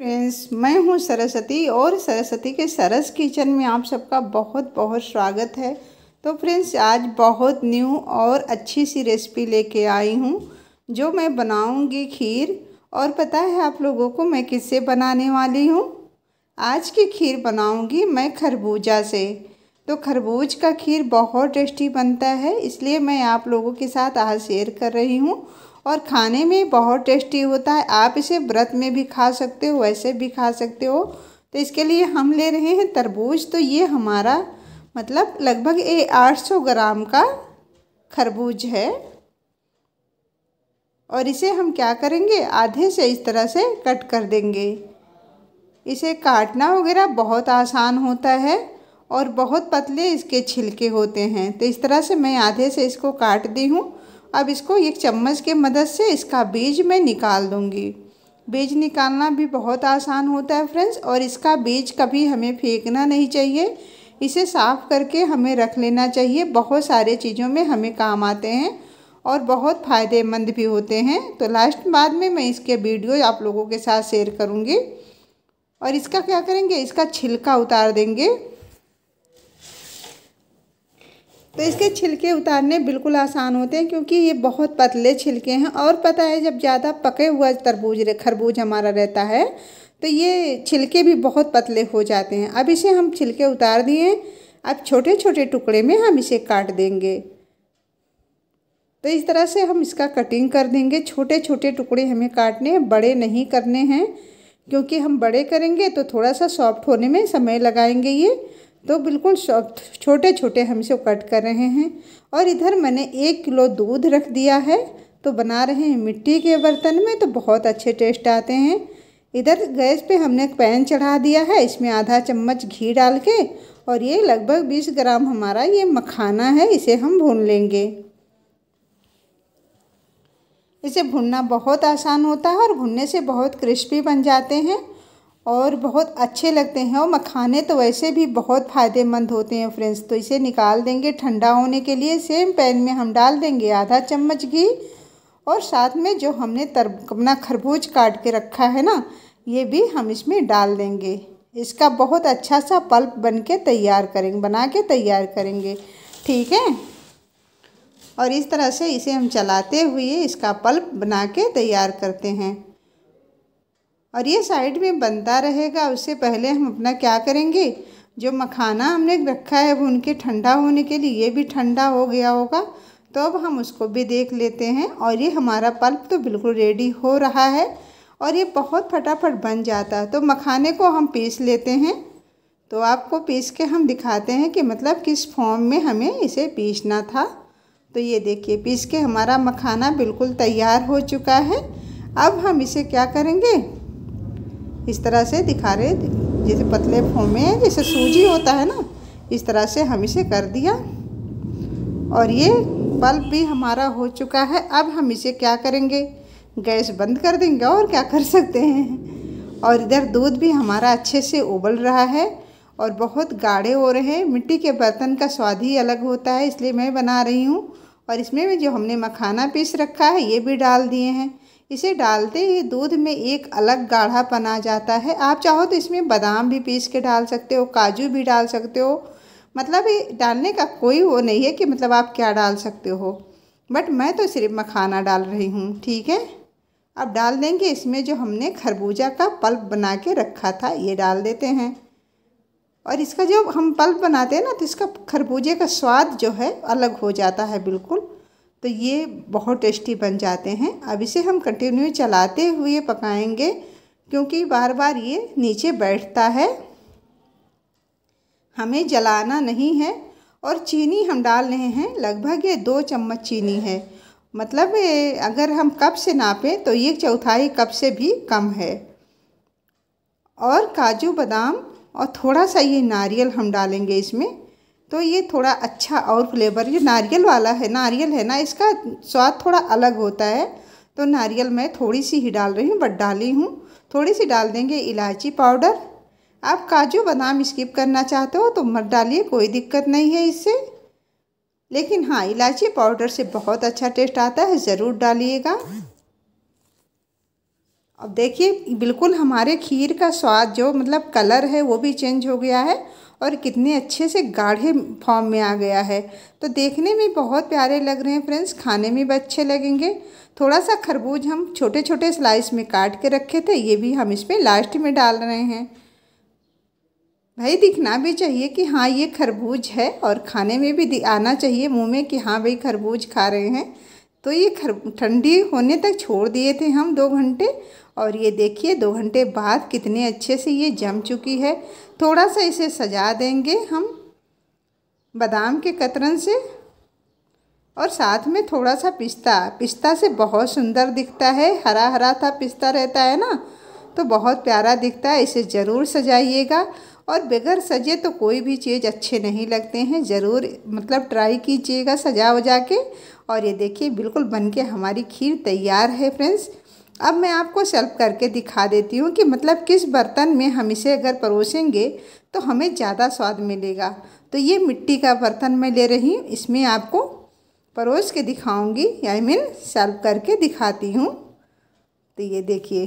friends मैं हूं सरस्वती और सरस्वती के सरस किचन में आप सबका बहुत बहुत स्वागत है तो फ्रेंड्स आज बहुत न्यू और अच्छी सी रेसिपी लेके आई हूं जो मैं बनाऊंगी खीर और पता है आप लोगों को मैं किससे बनाने वाली हूं आज की खीर बनाऊंगी मैं खरबूजा से तो खरबूज का खीर बहुत टेस्टी बनता है इसलिए मैं आप लोगों के साथ आज शेयर कर रही हूँ और खाने में बहुत टेस्टी होता है आप इसे व्रत में भी खा सकते हो वैसे भी खा सकते हो तो इसके लिए हम ले रहे हैं तरबूज तो ये हमारा मतलब लगभग ये 800 ग्राम का खरबूज है और इसे हम क्या करेंगे आधे से इस तरह से कट कर देंगे इसे काटना वगैरह बहुत आसान होता है और बहुत पतले इसके छिलके होते हैं तो इस तरह से मैं आधे से इसको काट दी हूँ अब इसको एक चम्मच के मदद से इसका बीज मैं निकाल दूँगी बीज निकालना भी बहुत आसान होता है फ्रेंड्स और इसका बीज कभी हमें फेंकना नहीं चाहिए इसे साफ़ करके हमें रख लेना चाहिए बहुत सारे चीज़ों में हमें काम आते हैं और बहुत फ़ायदेमंद भी होते हैं तो लास्ट बाद में मैं इसके वीडियो आप लोगों के साथ शेयर करूँगी और इसका क्या करेंगे इसका छिलका उतार देंगे तो इसके छिलके उतारने बिल्कुल आसान होते हैं क्योंकि ये बहुत पतले छिलके हैं और पता है जब ज़्यादा पके हुआ तरबूज खरबूज हमारा रहता है तो ये छिलके भी बहुत पतले हो जाते हैं अब इसे हम छिलके उतार दिए अब छोटे छोटे टुकड़े में हम इसे काट देंगे तो इस तरह से हम इसका कटिंग कर देंगे छोटे छोटे टुकड़े हमें काटने हैं बड़े नहीं करने हैं क्योंकि हम बड़े करेंगे तो थोड़ा सा सॉफ्ट होने में समय लगाएंगे ये तो बिल्कुल छोटे छोटे हम इसे कट कर रहे हैं और इधर मैंने एक किलो दूध रख दिया है तो बना रहे हैं मिट्टी के बर्तन में तो बहुत अच्छे टेस्ट आते हैं इधर गैस पे हमने एक पैन चढ़ा दिया है इसमें आधा चम्मच घी डाल के और ये लगभग 20 ग्राम हमारा ये मखाना है इसे हम भून लेंगे इसे भुनना बहुत आसान होता है और भुनने से बहुत क्रिस्पी बन जाते हैं और बहुत अच्छे लगते हैं और मखाने तो वैसे भी बहुत फ़ायदेमंद होते हैं फ्रेंड्स तो इसे निकाल देंगे ठंडा होने के लिए सेम पैन में हम डाल देंगे आधा चम्मच घी और साथ में जो हमने तर अपना खरबूज काट के रखा है ना ये भी हम इसमें डाल देंगे इसका बहुत अच्छा सा पल्प बन के तैयार करेंगे बना के तैयार करेंगे ठीक है और इस तरह से इसे हम चलाते हुए इसका पल्प बना के तैयार करते हैं और ये साइड में बनता रहेगा उससे पहले हम अपना क्या करेंगे जो मखाना हमने रखा है भून के ठंडा होने के लिए ये भी ठंडा हो गया होगा तो अब हम उसको भी देख लेते हैं और ये हमारा पल्प तो बिल्कुल रेडी हो रहा है और ये बहुत फटाफट बन जाता है तो मखाने को हम पीस लेते हैं तो आपको पीस के हम दिखाते हैं कि मतलब किस फॉर्म में हमें इसे पीसना था तो ये देखिए पीस के हमारा मखाना बिल्कुल तैयार हो चुका है अब हम इसे क्या करेंगे इस तरह से दिखा रहे जैसे पतले फोमे जैसे सूजी होता है ना इस तरह से हम इसे कर दिया और ये बल्ब भी हमारा हो चुका है अब हम इसे क्या करेंगे गैस बंद कर देंगे और क्या कर सकते हैं और इधर दूध भी हमारा अच्छे से उबल रहा है और बहुत गाढ़े हो रहे हैं मिट्टी के बर्तन का स्वाद ही अलग होता है इसलिए मैं बना रही हूँ और इसमें भी जो हमने मखाना पीस रखा है ये भी डाल दिए हैं इसे डालते ही दूध में एक अलग गाढ़ा बना जाता है आप चाहो तो इसमें बादाम भी पीस के डाल सकते हो काजू भी डाल सकते हो मतलब ये डालने का कोई वो नहीं है कि मतलब आप क्या डाल सकते हो बट मैं तो सिर्फ मखाना डाल रही हूँ ठीक है अब डाल देंगे इसमें जो हमने खरबूजा का पल्प बना के रखा था ये डाल देते हैं और इसका जो हम पल्प बनाते हैं ना तो इसका खरबूजे का स्वाद जो है अलग हो जाता है बिल्कुल तो ये बहुत टेस्टी बन जाते हैं अब इसे हम कंटिन्यू चलाते हुए पकाएंगे क्योंकि बार बार ये नीचे बैठता है हमें जलाना नहीं है और चीनी हम डाल रहे हैं लगभग ये दो चम्मच चीनी है मतलब अगर हम कप से नापें तो ये चौथाई कप से भी कम है और काजू बादाम और थोड़ा सा ये नारियल हम डालेंगे इसमें तो ये थोड़ा अच्छा और फ्लेवर ये नारियल वाला है नारियल है ना इसका स्वाद थोड़ा अलग होता है तो नारियल मैं थोड़ी सी ही डाल रही हूँ बट डाली हूँ थोड़ी सी डाल देंगे इलायची पाउडर आप काजू बादाम स्किप करना चाहते हो तो मत डालिए कोई दिक्कत नहीं है इससे लेकिन हाँ इलायची पाउडर से बहुत अच्छा टेस्ट आता है ज़रूर डालिएगा अब देखिए बिल्कुल हमारे खीर का स्वाद जो मतलब कलर है वो भी चेंज हो गया है और कितने अच्छे से गाढ़े फॉर्म में आ गया है तो देखने में बहुत प्यारे लग रहे हैं फ्रेंड्स खाने में भी अच्छे लगेंगे थोड़ा सा खरबूज हम छोटे छोटे स्लाइस में काट के रखे थे ये भी हम इस पर लास्ट में डाल रहे हैं भाई दिखना भी चाहिए कि हाँ ये खरबूज है और खाने में भी आना चाहिए मुँह में कि हाँ भाई खरबूज खा रहे हैं तो ये खर ठंडी होने तक छोड़ दिए थे हम दो घंटे और ये देखिए दो घंटे बाद कितने अच्छे से ये जम चुकी है थोड़ा सा इसे सजा देंगे हम बादाम के कतरन से और साथ में थोड़ा सा पिस्ता पिस्ता से बहुत सुंदर दिखता है हरा हरा था पिस्ता रहता है ना तो बहुत प्यारा दिखता है इसे ज़रूर सजाइएगा और बगैर सजे तो कोई भी चीज़ अच्छे नहीं लगते हैं ज़रूर मतलब ट्राई कीजिएगा सजा वजा के और ये देखिए बिल्कुल बन के हमारी खीर तैयार है फ्रेंड्स अब मैं आपको सेल्फ करके दिखा देती हूँ कि मतलब किस बर्तन में हम इसे अगर परोसेंगे तो हमें ज़्यादा स्वाद मिलेगा तो ये मिट्टी का बर्तन मैं ले रही हूँ इसमें आपको परोस के दिखाऊंगी आई मीन सर्व करके दिखाती हूँ तो ये देखिए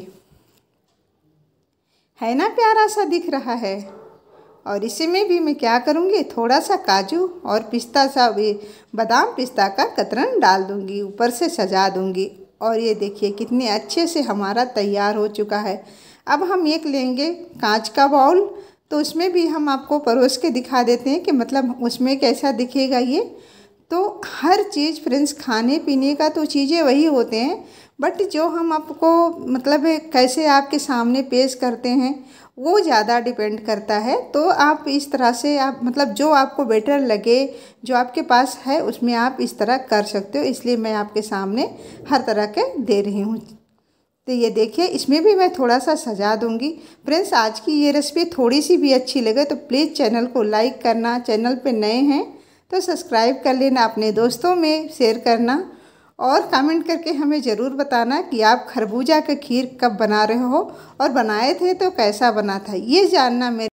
है ना प्यारा सा दिख रहा है और इसी में भी मैं क्या करूँगी थोड़ा सा काजू और पिस्ता सा बादाम पिस्ता का कतरन डाल दूँगी ऊपर से सजा दूँगी और ये देखिए कितने अच्छे से हमारा तैयार हो चुका है अब हम एक लेंगे कांच का बाउल तो उसमें भी हम आपको परोस के दिखा देते हैं कि मतलब उसमें कैसा दिखेगा ये तो हर चीज़ फ्रेंड्स खाने पीने का तो चीज़ें वही होते हैं बट जो हम आपको मतलब कैसे आपके सामने पेश करते हैं वो ज़्यादा डिपेंड करता है तो आप इस तरह से आप मतलब जो आपको बेटर लगे जो आपके पास है उसमें आप इस तरह कर सकते हो इसलिए मैं आपके सामने हर तरह के दे रही हूँ तो ये देखिए इसमें भी मैं थोड़ा सा सजा दूंगी फ्रेंड्स आज की ये रेसिपी थोड़ी सी भी अच्छी लगे तो प्लीज़ चैनल को लाइक करना चैनल पर नए हैं तो सब्सक्राइब कर लेना अपने दोस्तों में शेयर करना और कमेंट करके हमें ज़रूर बताना कि आप खरबूजा का खीर कब बना रहे हो और बनाए थे तो कैसा बना था ये जानना मेरे